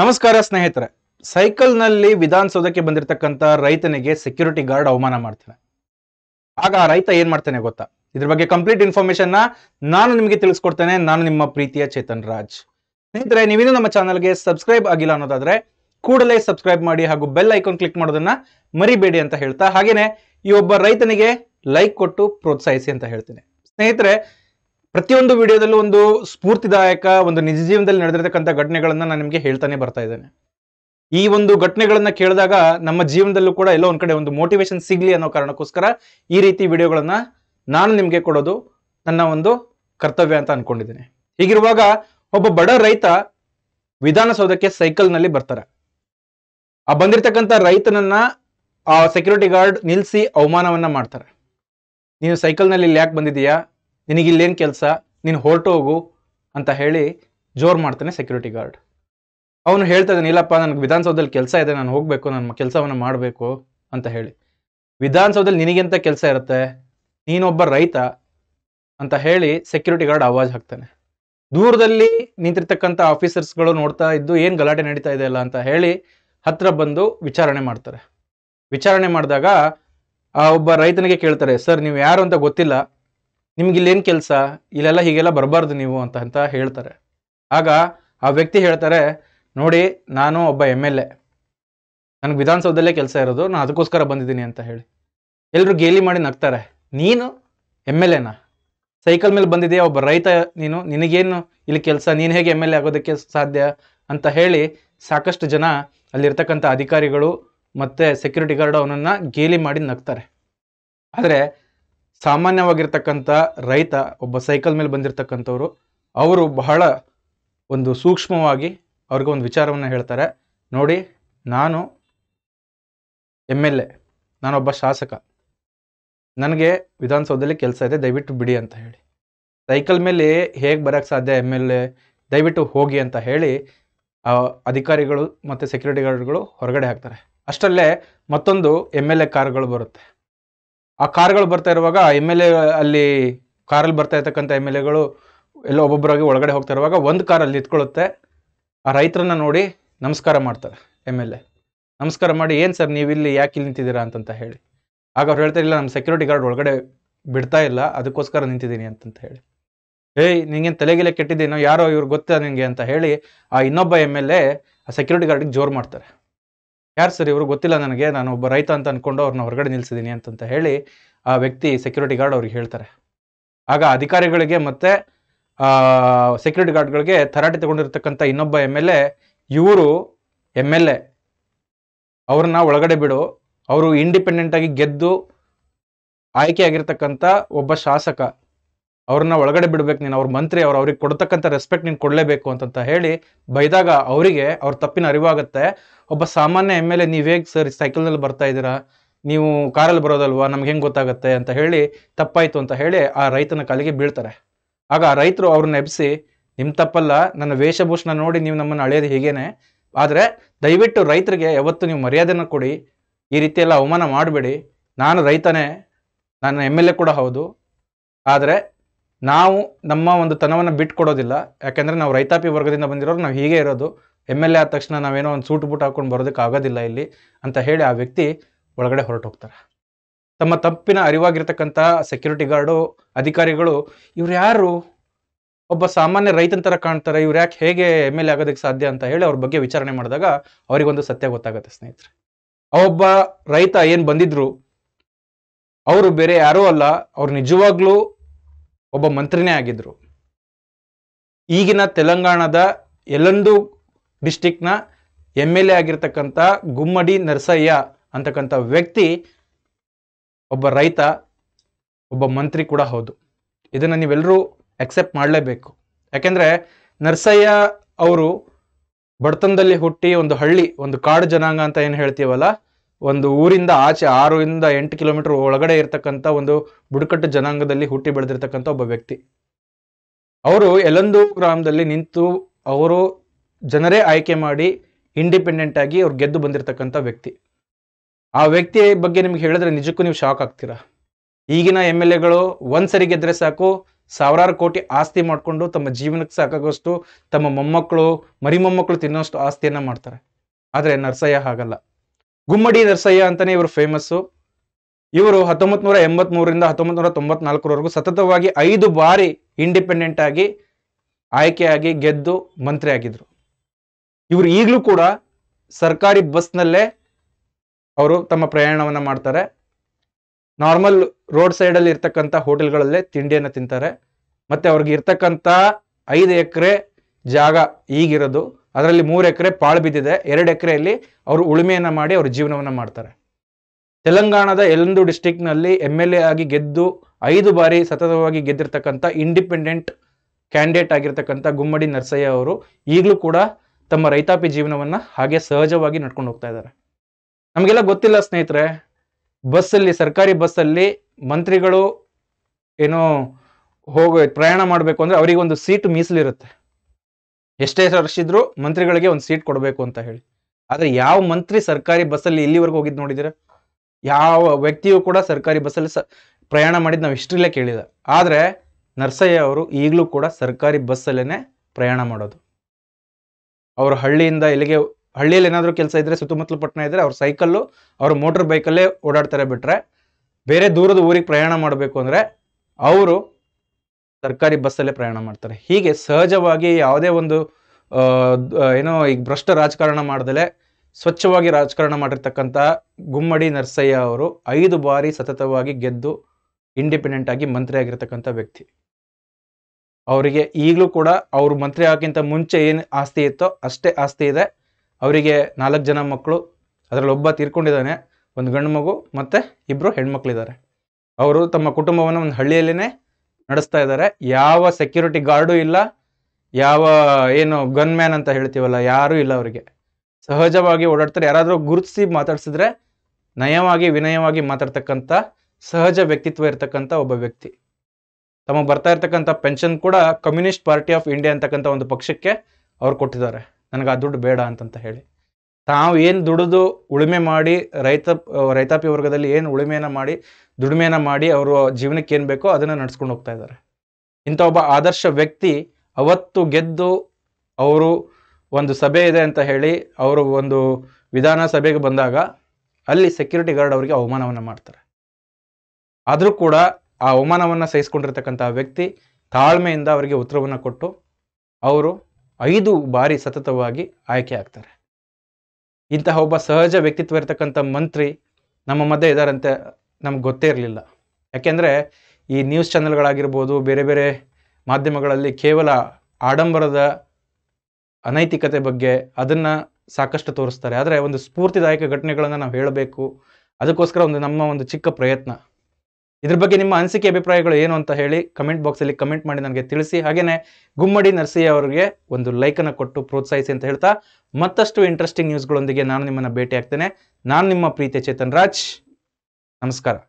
ನಮಸ್ಕಾರ ಸ್ನೇಹಿತರೆ ಸೈಕಲ್ನಲ್ಲಿ ವಿಧಾನಸೌಧಕ್ಕೆ ಬಂದಿರತಕ್ಕಂಥ ರೈತನಿಗೆ ಸೆಕ್ಯೂರಿಟಿ ಗಾರ್ಡ್ ಅವಮಾನ ಮಾಡ್ತಾನೆ ಆಗ ಆ ರೈತ ಏನ್ ಮಾಡ್ತಾನೆ ಗೊತ್ತಾ ಇದ್ರ ಬಗ್ಗೆ ಕಂಪ್ಲೀಟ್ ಇನ್ಫಾರ್ಮೇಶನ್ ನಾನು ನಿಮಗೆ ತಿಳಿಸ್ಕೊಡ್ತೇನೆ ನಾನು ನಿಮ್ಮ ಪ್ರೀತಿಯ ಚೇತನ್ ರಾಜ್ ಸ್ನೇಹಿತರೆ ನೀವೇನು ನಮ್ಮ ಚಾನಲ್ಗೆ ಸಬ್ಸ್ಕ್ರೈಬ್ ಆಗಿಲ್ಲ ಅನ್ನೋದಾದ್ರೆ ಕೂಡಲೇ ಸಬ್ಸ್ಕ್ರೈಬ್ ಮಾಡಿ ಹಾಗೂ ಬೆಲ್ ಐಕಾನ್ ಕ್ಲಿಕ್ ಮಾಡೋದನ್ನ ಮರಿಬೇಡಿ ಅಂತ ಹೇಳ್ತಾ ಹಾಗೇನೆ ಈ ಒಬ್ಬ ರೈತನಿಗೆ ಲೈಕ್ ಕೊಟ್ಟು ಪ್ರೋತ್ಸಾಹಿಸಿ ಅಂತ ಹೇಳ್ತೇನೆ ಸ್ನೇಹಿತರೆ ಪ್ರತಿಯೊಂದು ವಿಡಿಯೋದಲ್ಲೂ ಒಂದು ಸ್ಫೂರ್ತಿದಾಯಕ ಒಂದು ನಿಜ ಜೀವನದಲ್ಲಿ ನಡೆದಿರತಕ್ಕಂಥ ಘಟನೆಗಳನ್ನು ನಾನು ನಿಮಗೆ ಹೇಳ್ತಾನೆ ಬರ್ತಾ ಇದ್ದೇನೆ ಈ ಒಂದು ಘಟನೆಗಳನ್ನು ಕೇಳಿದಾಗ ನಮ್ಮ ಜೀವನದಲ್ಲೂ ಕೂಡ ಎಲ್ಲೋ ಒಂದು ಕಡೆ ಒಂದು ಮೋಟಿವೇಶನ್ ಸಿಗ್ಲಿ ಅನ್ನೋ ಕಾರಣಕ್ಕೋಸ್ಕರ ಈ ರೀತಿ ವಿಡಿಯೋಗಳನ್ನು ನಾನು ನಿಮಗೆ ಕೊಡೋದು ನನ್ನ ಒಂದು ಕರ್ತವ್ಯ ಅಂತ ಅನ್ಕೊಂಡಿದ್ದೇನೆ ಹೀಗಿರುವಾಗ ಒಬ್ಬ ಬಡ ರೈತ ವಿಧಾನಸೌಧಕ್ಕೆ ಸೈಕಲ್ನಲ್ಲಿ ಬರ್ತಾರೆ ಆ ಬಂದಿರತಕ್ಕಂಥ ರೈತನನ್ನ ಆ ಸೆಕ್ಯೂರಿಟಿ ಗಾರ್ಡ್ ನಿಲ್ಲಿಸಿ ಅವಮಾನವನ್ನ ಮಾಡ್ತಾರೆ ನೀವು ಸೈಕಲ್ನಲ್ಲಿ ಯಾಕೆ ಬಂದಿದೀಯಾ ನಿನಗಿಲ್ಲೇನು ಕೆಲಸ ನೀನು ಹೋಗು ಅಂತ ಹೇಳಿ ಜೋರು ಮಾಡ್ತಾನೆ ಸೆಕ್ಯೂರಿಟಿ ಗಾರ್ಡ್ ಅವನು ಹೇಳ್ತಾ ಇಲ್ಲಪ್ಪ ನನಗೆ ವಿಧಾನಸೌಧದಲ್ಲಿ ಕೆಲಸ ಇದೆ ನಾನು ಹೋಗಬೇಕು ನನ್ನ ಕೆಲಸವನ್ನು ಮಾಡಬೇಕು ಅಂತ ಹೇಳಿ ವಿಧಾನಸೌಧದಲ್ಲಿ ನಿನಗೆಂತ ಕೆಲಸ ಇರುತ್ತೆ ನೀನೊಬ್ಬ ರೈತ ಅಂತ ಹೇಳಿ ಸೆಕ್ಯೂರಿಟಿ ಗಾರ್ಡ್ ಆವಾಜ್ ಹಾಕ್ತಾನೆ ದೂರದಲ್ಲಿ ನಿಂತಿರ್ತಕ್ಕಂಥ ಆಫೀಸರ್ಸ್ಗಳು ನೋಡ್ತಾ ಇದ್ದು ಏನು ಗಲಾಟೆ ನಡೀತಾ ಇದೆ ಅಲ್ಲ ಅಂತ ಹೇಳಿ ಹತ್ತಿರ ಬಂದು ವಿಚಾರಣೆ ಮಾಡ್ತಾರೆ ವಿಚಾರಣೆ ಮಾಡಿದಾಗ ಆ ಒಬ್ಬ ರೈತನಿಗೆ ಕೇಳ್ತಾರೆ ಸರ್ ನೀವು ಯಾರು ಅಂತ ಗೊತ್ತಿಲ್ಲ ನಿಮ್ಗೆ ಇಲ್ಲೇನು ಕೆಲಸ ಇಲ್ಲೆಲ್ಲ ಹೀಗೆಲ್ಲ ಬರಬಾರ್ದು ನೀವು ಅಂತ ಅಂತ ಹೇಳ್ತಾರೆ ಆಗ ಆ ವ್ಯಕ್ತಿ ಹೇಳ್ತಾರೆ ನೋಡಿ ನಾನು ಒಬ್ಬ ಎಮ್ ಎಲ್ ಎ ನನಗೆ ವಿಧಾನಸೌಧದಲ್ಲೇ ಕೆಲಸ ಇರೋದು ನಾನು ಅದಕ್ಕೋಸ್ಕರ ಬಂದಿದ್ದೀನಿ ಅಂತ ಹೇಳಿ ಎಲ್ಲರೂ ಗೇಲಿ ಮಾಡಿ ನಗ್ತಾರೆ ನೀನು ಎಮ್ ಎಲ್ ಎನಾ ಸೈಕಲ್ ಮೇಲೆ ಬಂದಿದೆಯಾ ಒಬ್ಬ ರೈತ ನೀನು ನಿನಗೇನು ಇಲ್ಲಿ ಕೆಲಸ ನೀನು ಹೇಗೆ ಎಮ್ ಎಲ್ ಎ ಆಗೋದಕ್ಕೆ ಸಾಧ್ಯ ಅಂತ ಹೇಳಿ ಸಾಕಷ್ಟು ಜನ ಅಲ್ಲಿರ್ತಕ್ಕಂಥ ಅಧಿಕಾರಿಗಳು ಮತ್ತು ಸೆಕ್ಯೂರಿಟಿ ಗಾರ್ಡ್ ಅವನನ್ನು ಗೇಲಿ ಮಾಡಿ ನಗ್ತಾರೆ ಆದರೆ ಸಾಮಾನ್ಯವಾಗಿರ್ತಕ್ಕಂಥ ರೈತ ಒಬ್ಬ ಸೈಕಲ್ ಮೇಲೆ ಬಂದಿರತಕ್ಕಂಥವ್ರು ಅವರು ಬಹಳ ಒಂದು ಸೂಕ್ಷ್ಮವಾಗಿ ಅವ್ರಿಗೆ ಒಂದು ವಿಚಾರವನ್ನು ಹೇಳ್ತಾರೆ ನೋಡಿ ನಾನು ಎಮ್ ಎಲ್ ಎ ನಾನೊಬ್ಬ ಶಾಸಕ ನನಗೆ ವಿಧಾನಸೌಧದಲ್ಲಿ ಕೆಲಸ ಇದೆ ದಯವಿಟ್ಟು ಬಿಡಿ ಅಂತ ಹೇಳಿ ಸೈಕಲ್ ಮೇಲೆ ಹೇಗೆ ಬರೋಕ್ಕೆ ಸಾಧ್ಯ ಎಮ್ ಎಲ್ ಎ ದಯವಿಟ್ಟು ಹೋಗಿ ಅಂತ ಹೇಳಿ ಅಧಿಕಾರಿಗಳು ಮತ್ತು ಸೆಕ್ಯೂರಿಟಿ ಗಾರ್ಡ್ಗಳು ಹೊರಗಡೆ ಹಾಕ್ತಾರೆ ಅಷ್ಟರಲ್ಲೇ ಮತ್ತೊಂದು ಎಮ್ ಎಲ್ ಎ ಕಾರ್ಗಳು ಬರುತ್ತೆ ಆ ಕಾರ್ಗಳು ಬರ್ತಾ ಇರುವಾಗ ಎಮ್ ಎಲ್ ಎ ಅಲ್ಲಿ ಕಾರಲ್ಲಿ ಬರ್ತಾ ಇರ್ತಕ್ಕಂಥ ಎಮ್ ಎಲ್ ಎಗಳು ಎಲ್ಲ ಒಬ್ಬೊಬ್ಬರಾಗಿ ಒಳಗಡೆ ಹೋಗ್ತಾ ಇರುವಾಗ ಒಂದು ಕಾರಲ್ಲಿ ನಿಂತ್ಕೊಳ್ಳುತ್ತೆ ಆ ರೈತರನ್ನ ನೋಡಿ ನಮಸ್ಕಾರ ಮಾಡ್ತಾರೆ ಎಮ್ ಎಲ್ ಎ ನಮಸ್ಕಾರ ಮಾಡಿ ಏನು ಸರ್ ನೀವು ಇಲ್ಲಿ ಯಾಕೆ ಇಲ್ಲಿ ನಿಂತಿದ್ದೀರಾ ಅಂತಂತ ಹೇಳಿ ಆಗ ಅವ್ರು ಹೇಳ್ತಾ ಇಲ್ಲ ನಮ್ಮ ಸೆಕ್ಯೂರಿಟಿ ಗಾರ್ಡ್ ಒಳಗಡೆ ಬಿಡ್ತಾ ಇಲ್ಲ ಅದಕ್ಕೋಸ್ಕರ ನಿಂತಿದ್ದೀನಿ ಅಂತಂತ ಹೇಳಿ ಏಯ್ ನಿಂಗೇನು ತಲೆಗಿಲೆ ಕೆಟ್ಟಿದ್ದೀನೋ ಯಾರೋ ಇವ್ರು ಗೊತ್ತಾ ನಿಮಗೆ ಅಂತ ಹೇಳಿ ಆ ಇನ್ನೊಬ್ಬ ಎಮ್ ಎಲ್ ಎ ಆ ಸೆಕ್ಯೂರಿಟಿ ಗಾರ್ಡಿಗೆ ಜೋರು ಮಾಡ್ತಾರೆ ಯಾರು ಸರ್ ಇವರು ಗೊತ್ತಿಲ್ಲ ನನಗೆ ನಾನು ಒಬ್ಬ ರೈತ ಅಂತ ಅಂದ್ಕೊಂಡು ಅವ್ರನ್ನ ಹೊರಗಡೆ ನಿಲ್ಲಿಸಿದ್ದೀನಿ ಅಂತಂತ ಹೇಳಿ ಆ ವ್ಯಕ್ತಿ ಸೆಕ್ಯೂರಿಟಿ ಗಾರ್ಡ್ ಅವ್ರಿಗೆ ಹೇಳ್ತಾರೆ ಆಗ ಅಧಿಕಾರಿಗಳಿಗೆ ಮತ್ತು ಸೆಕ್ಯೂರಿಟಿ ಗಾರ್ಡ್ಗಳಿಗೆ ತರಾಟೆ ತಗೊಂಡಿರ್ತಕ್ಕಂಥ ಇನ್ನೊಬ್ಬ ಎಮ್ ಎಲ್ ಎ ಇವರು ಎಮ್ ಎಲ್ ಎ ಅವ್ರನ್ನ ಒಳಗಡೆ ಬಿಡು ಅವರು ಇಂಡಿಪೆಂಡೆಂಟಾಗಿ ಗೆದ್ದು ಆಯ್ಕೆಯಾಗಿರ್ತಕ್ಕಂಥ ಒಬ್ಬ ಶಾಸಕ ಅವ್ರನ್ನ ಒಳಗಡೆ ಬಿಡ್ಬೇಕು ನೀನು ಅವ್ರ ಮಂತ್ರಿ ಅವ್ರು ಅವ್ರಿಗೆ ಕೊಡ್ತಕ್ಕಂಥ ರೆಸ್ಪೆಕ್ಟ್ ನೀನು ಕೊಡಲೇಬೇಕು ಅಂತಂತ ಹೇಳಿ ಬೈದಾಗ ಅವರಿಗೆ ಅವ್ರ ತಪ್ಪಿನ ಅರಿವಾಗುತ್ತೆ ಒಬ್ಬ ಸಾಮಾನ್ಯ ಎಮ್ ಎಲ್ ಎ ನೀವು ಹೇಗೆ ಸರ್ ಸೈಕಲ್ನಲ್ಲಿ ಬರ್ತಾ ಇದ್ದೀರಾ ನೀವು ಕಾರಲ್ಲಿ ಬರೋದಲ್ವಾ ನಮ್ಗೆ ಹೆಂಗೆ ಗೊತ್ತಾಗುತ್ತೆ ಅಂತ ಹೇಳಿ ತಪ್ಪಾಯಿತು ಅಂತ ಹೇಳಿ ಆ ರೈತನ ಕಾಲಿಗೆ ಬೀಳ್ತಾರೆ ಆಗ ಆ ರೈತರು ಅವ್ರನ್ನ ಎಬ್ಬಿಸಿ ನಿಮ್ಮ ತಪ್ಪಲ್ಲ ನನ್ನ ವೇಷಭೂಷಣ ನೋಡಿ ನೀವು ನಮ್ಮನ್ನು ಅಳೆಯೋದು ಹೀಗೇನೆ ಆದರೆ ದಯವಿಟ್ಟು ರೈತರಿಗೆ ಯಾವತ್ತು ನೀವು ಮರ್ಯಾದೆನ ಕೊಡಿ ಈ ರೀತಿ ಎಲ್ಲ ಅವಮಾನ ಮಾಡಬೇಡಿ ನಾನು ರೈತನೇ ನನ್ನ ಎಮ್ ಎಲ್ ಎ ಕೂಡ ಹೌದು ಆದರೆ ನಾವು ನಮ್ಮ ಒಂದು ತನವನ್ನು ಬಿಟ್ಟು ಕೊಡೋದಿಲ್ಲ ಯಾಕೆಂದರೆ ನಾವು ರೈತಾಪಿ ವರ್ಗದಿಂದ ಬಂದಿರೋರು ನಾವು ಹೀಗೆ ಇರೋದು ಎಮ್ ಎಲ್ ಎ ಆದ ತಕ್ಷಣ ನಾವೇನೋ ಒಂದು ಸೂಟ್ ಬೂಟ್ ಹಾಕೊಂಡು ಬರೋದಕ್ಕೆ ಆಗೋದಿಲ್ಲ ಇಲ್ಲಿ ಅಂತ ಹೇಳಿ ಆ ವ್ಯಕ್ತಿ ಒಳಗಡೆ ಹೊರಟೋಗ್ತಾರೆ ತಮ್ಮ ತಪ್ಪಿನ ಅರಿವಾಗಿರ್ತಕ್ಕಂಥ ಸೆಕ್ಯೂರಿಟಿ ಗಾರ್ಡು ಅಧಿಕಾರಿಗಳು ಇವ್ರು ಯಾರು ಒಬ್ಬ ಸಾಮಾನ್ಯ ರೈತನ ಥರ ಕಾಣ್ತಾರೆ ಇವ್ರು ಯಾಕೆ ಹೇಗೆ ಎಮ್ ಎಲ್ ಎ ಆಗೋದಕ್ಕೆ ಸಾಧ್ಯ ಅಂತ ಹೇಳಿ ಅವ್ರ ಬಗ್ಗೆ ವಿಚಾರಣೆ ಮಾಡಿದಾಗ ಅವರಿಗೊಂದು ಸತ್ಯ ಗೊತ್ತಾಗುತ್ತೆ ಸ್ನೇಹಿತರೆ ಒಬ್ಬ ರೈತ ಏನು ಬಂದಿದ್ರು ಅವರು ಬೇರೆ ಯಾರೂ ಅಲ್ಲ ಅವ್ರು ನಿಜವಾಗ್ಲೂ ಒಬ್ಬ ಮಂತ್ರಿನೇ ಆಗಿದ್ರು ಈಗಿನ ತೆಲಂಗಾಣದ ಎಲ್ಲೊಂದು ಡಿಸ್ಟಿಕ್ನ ಎಮ್ ಎಲ್ ಎ ಆಗಿರ್ತಕ್ಕಂಥ ಗುಮ್ಮಡಿ ನರಸಯ್ಯ ಅಂತಕ್ಕಂಥ ವ್ಯಕ್ತಿ ಒಬ್ಬ ರೈತ ಒಬ್ಬ ಮಂತ್ರಿ ಕೂಡ ಹೌದು ಇದನ್ನು ನೀವೆಲ್ಲರೂ ಅಕ್ಸೆಪ್ಟ್ ಮಾಡಲೇಬೇಕು ಯಾಕೆಂದರೆ ನರಸಯ್ಯ ಅವರು ಬಡತನದಲ್ಲಿ ಹುಟ್ಟಿ ಒಂದು ಹಳ್ಳಿ ಒಂದು ಕಾಡು ಜನಾಂಗ ಅಂತ ಏನು ಹೇಳ್ತೀವಲ್ಲ ಒಂದು ಊರಿಂದ ಆಚೆ ಆರರಿಂದ ಎಂಟು ಕಿಲೋಮೀಟರ್ ಒಳಗಡೆ ಇರತಕ್ಕಂಥ ಒಂದು ಬುಡಕಟ್ಟು ಜನಾಂಗದಲ್ಲಿ ಹುಟ್ಟಿ ಬೆಳೆದಿರ್ತಕ್ಕಂಥ ಒಬ್ಬ ವ್ಯಕ್ತಿ ಅವರು ಎಲ್ಲೊಂದು ಗ್ರಾಮದಲ್ಲಿ ನಿಂತು ಅವರು ಜನರೇ ಆಯ್ಕೆ ಮಾಡಿ ಇಂಡಿಪೆಂಡೆಂಟ್ ಆಗಿ ಅವ್ರು ಗೆದ್ದು ಬಂದಿರತಕ್ಕಂಥ ವ್ಯಕ್ತಿ ಆ ವ್ಯಕ್ತಿ ಬಗ್ಗೆ ನಿಮ್ಗೆ ಹೇಳಿದ್ರೆ ನಿಜಕ್ಕೂ ನೀವು ಶಾಕ್ ಆಗ್ತೀರಾ ಈಗಿನ ಎಮ್ ಎಲ್ ಎಗಳು ಒಂದ್ಸರಿ ಗೆದ್ರೆ ಸಾಕು ಸಾವಿರಾರು ಕೋಟಿ ಆಸ್ತಿ ಮಾಡಿಕೊಂಡು ತಮ್ಮ ಜೀವನಕ್ಕೆ ಸಾಕಾಗೋಷ್ಟು ತಮ್ಮ ಮೊಮ್ಮಕ್ಕಳು ಮರಿ ಮೊಮ್ಮಕ್ಕಳು ತಿನ್ನೋಷ್ಟು ಆಸ್ತಿಯನ್ನು ಮಾಡ್ತಾರೆ ಆದರೆ ನರ್ಸಯ್ಯ ಹಾಗಲ್ಲ ಗುಮ್ಮಡಿ ನರಸಯ್ಯ ಅಂತಾನೆ ಇವರು ಫೇಮಸ್ಸು ಇವರು ಹತ್ತೊಂಬತ್ ನೂರ ಎಂಬತ್ ಮೂರರಿಂದ ಹತ್ತೊಂಬತ್ ನೂರ ತೊಂಬತ್ನಾಲ್ಕರವರೆಗೂ ಸತತವಾಗಿ ಐದು ಬಾರಿ ಇಂಡಿಪೆಂಡೆಂಟ್ ಆಗಿ ಆಯ್ಕೆಯಾಗಿ ಗೆದ್ದು ಮಂತ್ರಿ ಆಗಿದ್ರು ಇವರು ಈಗಲೂ ಕೂಡ ಸರ್ಕಾರಿ ಬಸ್ನಲ್ಲೇ ಅವರು ತಮ್ಮ ಪ್ರಯಾಣವನ್ನು ಮಾಡ್ತಾರೆ ನಾರ್ಮಲ್ ರೋಡ್ ಸೈಡಲ್ಲಿ ಇರ್ತಕ್ಕಂಥ ಹೋಟೆಲ್ಗಳಲ್ಲೇ ತಿಂಡಿಯನ್ನು ತಿಂತಾರೆ ಮತ್ತು ಅವ್ರಿಗೆ ಇರ್ತಕ್ಕಂಥ ಐದು ಎಕರೆ ಜಾಗ ಈಗಿರೋದು ಅದರಲ್ಲಿ ಮೂರು ಎಕರೆ ಪಾಳು ಬಿದ್ದಿದೆ ಎರಡು ಎಕರೆಯಲ್ಲಿ ಅವರು ಉಳುಮೆಯನ್ನು ಮಾಡಿ ಅವರು ಜೀವನವನ್ನು ಮಾಡ್ತಾರೆ ತೆಲಂಗಾಣದ ಎಲ್ಲೊಂದು ಡಿಸ್ಟಿಕ್ನಲ್ಲಿ ಎಮ್ ಎಲ್ ಎ ಆಗಿ ಗೆದ್ದು ಐದು ಬಾರಿ ಸತತವಾಗಿ ಗೆದ್ದಿರ್ತಕ್ಕಂಥ ಇಂಡಿಪೆಂಡೆಂಟ್ ಕ್ಯಾಂಡಿಡೇಟ್ ಆಗಿರ್ತಕ್ಕಂಥ ಗುಮ್ಮಡಿ ನರಸಯ್ಯ ಅವರು ಈಗಲೂ ಕೂಡ ತಮ್ಮ ರೈತಾಪಿ ಜೀವನವನ್ನು ಹಾಗೆ ಸಹಜವಾಗಿ ನಡ್ಕೊಂಡು ಹೋಗ್ತಾ ಇದ್ದಾರೆ ನಮಗೆಲ್ಲ ಗೊತ್ತಿಲ್ಲ ಸ್ನೇಹಿತರೆ ಬಸ್ಸಲ್ಲಿ ಸರ್ಕಾರಿ ಬಸ್ಸಲ್ಲಿ ಮಂತ್ರಿಗಳು ಏನೋ ಹೋಗ ಪ್ರಯಾಣ ಮಾಡಬೇಕು ಅಂದರೆ ಒಂದು ಸೀಟು ಮೀಸಲಿರುತ್ತೆ ಎಷ್ಟೇ ವರ್ಷಿದ್ರು ಮಂತ್ರಿಗಳಿಗೆ ಒಂದು ಸೀಟ್ ಕೊಡಬೇಕು ಅಂತ ಹೇಳಿ ಆದರೆ ಯಾವ ಮಂತ್ರಿ ಸರ್ಕಾರಿ ಬಸ್ಸಲ್ಲಿ ಇಲ್ಲಿವರೆಗೂ ಹೋಗಿದ್ದು ನೋಡಿದಿರ ಯಾವ ವ್ಯಕ್ತಿಯು ಕೂಡ ಸರ್ಕಾರಿ ಬಸ್ಸಲ್ಲಿ ಸ ಪ್ರಯಾಣ ಮಾಡಿದ್ದು ನಾವು ಇಷ್ಟರಲ್ಲೇ ಕೇಳಿದ ಆದರೆ ನರ್ಸಯ್ಯ ಅವರು ಈಗಲೂ ಕೂಡ ಸರ್ಕಾರಿ ಬಸ್ಸಲ್ಲೇ ಪ್ರಯಾಣ ಮಾಡೋದು ಅವರು ಹಳ್ಳಿಯಿಂದ ಇಲ್ಲಿಗೆ ಹಳ್ಳಿಯಲ್ಲಿ ಏನಾದರೂ ಕೆಲಸ ಇದ್ದರೆ ಸುತ್ತಮುತ್ತಲ ಪಟ್ಟಣ ಇದ್ದರೆ ಅವ್ರ ಸೈಕಲ್ಲು ಅವ್ರ ಮೋಟರ್ ಬೈಕಲ್ಲೇ ಓಡಾಡ್ತಾರೆ ಬಿಟ್ಟರೆ ಬೇರೆ ದೂರದ ಊರಿಗೆ ಪ್ರಯಾಣ ಮಾಡಬೇಕು ಅಂದರೆ ಅವರು ಸರ್ಕಾರಿ ಬಸ್ಸಲ್ಲೇ ಪ್ರಯಾಣ ಮಾಡ್ತಾರೆ ಹೀಗೆ ಸಹಜವಾಗಿ ಯಾವುದೇ ಒಂದು ಏನೋ ಈಗ ಭ್ರಷ್ಟ ರಾಜಕಾರಣ ಮಾಡದಲೆ ಸ್ವಚ್ಛವಾಗಿ ರಾಜಕಾರಣ ಮಾಡಿರ್ತಕ್ಕಂಥ ಗುಮ್ಮಡಿ ನರಸಯ್ಯ ಅವರು ಐದು ಬಾರಿ ಸತತವಾಗಿ ಗೆದ್ದು ಇಂಡಿಪೆಂಡೆಂಟ್ ಆಗಿ ಮಂತ್ರಿ ಆಗಿರ್ತಕ್ಕಂಥ ವ್ಯಕ್ತಿ ಅವರಿಗೆ ಈಗಲೂ ಕೂಡ ಅವರು ಮಂತ್ರಿ ಆಗೋಕ್ಕಿಂತ ಮುಂಚೆ ಏನು ಆಸ್ತಿ ಇತ್ತೋ ಅಷ್ಟೇ ಆಸ್ತಿ ಇದೆ ಅವರಿಗೆ ನಾಲ್ಕು ಜನ ಮಕ್ಕಳು ಅದರಲ್ಲಿ ಒಬ್ಬ ತೀರ್ಕೊಂಡಿದ್ದಾನೆ ಒಂದು ಗಂಡು ಮಗು ಮತ್ತು ಇಬ್ಬರು ಹೆಣ್ಮಕ್ಳಿದ್ದಾರೆ ಅವರು ತಮ್ಮ ಕುಟುಂಬವನ್ನು ಒಂದು ಹಳ್ಳಿಯಲ್ಲೇ ನಡೆಸ್ತಾ ಇದ್ದಾರೆ ಯಾವ ಸೆಕ್ಯೂರಿಟಿ ಗಾರ್ಡು ಇಲ್ಲ ಯಾವ ಏನು ಗನ್ ಮ್ಯಾನ್ ಅಂತ ಹೇಳ್ತೀವಲ್ಲ ಯಾರೂ ಇಲ್ಲ ಅವರಿಗೆ ಸಹಜವಾಗಿ ಓಡಾಡ್ತಾರೆ ಯಾರಾದರೂ ಗುರುತಿಸಿ ಮಾತಾಡ್ಸಿದ್ರೆ ನಯವಾಗಿ ವಿನಯವಾಗಿ ಮಾತಾಡ್ತಕ್ಕಂಥ ಸಹಜ ವ್ಯಕ್ತಿತ್ವ ಇರತಕ್ಕಂಥ ಒಬ್ಬ ವ್ಯಕ್ತಿ ತಮಗೆ ಬರ್ತಾ ಇರ್ತಕ್ಕಂಥ ಪೆನ್ಷನ್ ಕೂಡ ಕಮ್ಯುನಿಸ್ಟ್ ಪಾರ್ಟಿ ಆಫ್ ಇಂಡಿಯಾ ಅಂತಕ್ಕಂಥ ಒಂದು ಪಕ್ಷಕ್ಕೆ ಅವ್ರು ಕೊಟ್ಟಿದ್ದಾರೆ ನನಗೆ ಆ ದುಡ್ಡು ಬೇಡ ಅಂತಂತ ಹೇಳಿ ತಾವು ಏನು ದುಡಿದು ಉಳುಮೆ ಮಾಡಿ ರೈತ ರೈತಾಪಿ ವರ್ಗದಲ್ಲಿ ಏನು ಉಳುಮೆಯನ್ನು ಮಾಡಿ ದುಡಿಮೆಯನ್ನು ಮಾಡಿ ಅವರು ಜೀವನಕ್ಕೆ ಏನು ಬೇಕೋ ಅದನ್ನು ನಡೆಸ್ಕೊಂಡು ಹೋಗ್ತಾ ಇದ್ದಾರೆ ಇಂಥ ಒಬ್ಬ ಆದರ್ಶ ವ್ಯಕ್ತಿ ಅವತ್ತು ಗೆದ್ದು ಅವರು ಒಂದು ಸಭೆ ಇದೆ ಅಂತ ಹೇಳಿ ಅವರು ಒಂದು ವಿಧಾನಸಭೆಗೆ ಬಂದಾಗ ಅಲ್ಲಿ ಸೆಕ್ಯೂರಿಟಿ ಗಾರ್ಡ್ ಅವರಿಗೆ ಅವಮಾನವನ್ನು ಮಾಡ್ತಾರೆ ಆದರೂ ಕೂಡ ಆ ಅವಮಾನವನ್ನು ಸಹಿಸ್ಕೊಂಡಿರ್ತಕ್ಕಂಥ ವ್ಯಕ್ತಿ ತಾಳ್ಮೆಯಿಂದ ಅವರಿಗೆ ಉತ್ತರವನ್ನು ಕೊಟ್ಟು ಅವರು ಐದು ಬಾರಿ ಸತತವಾಗಿ ಆಯ್ಕೆ ಆಗ್ತಾರೆ ಇಂತಹ ಒಬ್ಬ ಸಹಜ ವ್ಯಕ್ತಿತ್ವ ಇರತಕ್ಕಂಥ ಮಂತ್ರಿ ನಮ್ಮ ಮಧ್ಯೆ ಇದ್ದಾರಂತೆ ನಮ್ಗೆ ಗೊತ್ತೇ ಇರಲಿಲ್ಲ ಯಾಕೆಂದರೆ ಈ ನ್ಯೂಸ್ ಚಾನೆಲ್ಗಳಾಗಿರ್ಬೋದು ಬೇರೆ ಬೇರೆ ಮಾಧ್ಯಮಗಳಲ್ಲಿ ಕೇವಲ ಆಡಂಬರದ ಅನೈತಿಕತೆ ಬಗ್ಗೆ ಅದನ್ನು ಸಾಕಷ್ಟು ತೋರಿಸ್ತಾರೆ ಆದರೆ ಒಂದು ಸ್ಫೂರ್ತಿದಾಯಕ ಘಟನೆಗಳನ್ನು ನಾವು ಹೇಳಬೇಕು ಅದಕ್ಕೋಸ್ಕರ ಒಂದು ನಮ್ಮ ಒಂದು ಚಿಕ್ಕ ಪ್ರಯತ್ನ ಇದ್ರ ಬಗ್ಗೆ ನಿಮ್ಮ ಅನಿಸಿಕೆ ಅಭಿಪ್ರಾಯಗಳು ಏನು ಅಂತ ಹೇಳಿ ಕಮೆಂಟ್ ಬಾಕ್ಸಲ್ಲಿ ಕಮೆಂಟ್ ಮಾಡಿ ನನಗೆ ತಿಳಿಸಿ ಹಾಗೆಯೇ ಗುಮ್ಮಡಿ ನರ್ಸಿ ಅವರಿಗೆ ಒಂದು ಲೈಕನ್ನು ಕೊಟ್ಟು ಪ್ರೋತ್ಸಾಹಿಸಿ ಅಂತ ಹೇಳ್ತಾ ಮತ್ತಷ್ಟು ಇಂಟ್ರೆಸ್ಟಿಂಗ್ ನ್ಯೂಸ್ಗಳೊಂದಿಗೆ ನಾನು ನಿಮ್ಮನ್ನು ಭೇಟಿ ಆಗ್ತೇನೆ ನಾನು ನಿಮ್ಮ ಪ್ರೀತಿ ಚೇತನ್ ರಾಜ್ ನಮಸ್ಕಾರ